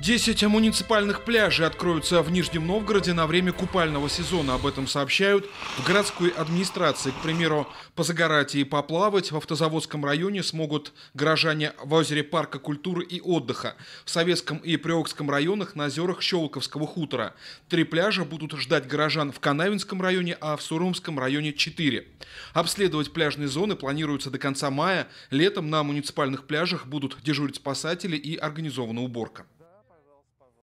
10 муниципальных пляжей откроются в Нижнем Новгороде на время купального сезона. Об этом сообщают в городской администрации. К примеру, позагорать и поплавать в автозаводском районе смогут горожане в озере парка культуры и отдыха, в Советском и Приокском районах на озерах Щелковского хутора. Три пляжа будут ждать горожан в Канавинском районе, а в Сурумском районе четыре. Обследовать пляжные зоны планируется до конца мая. Летом на муниципальных пляжах будут дежурить спасатели и организована уборка.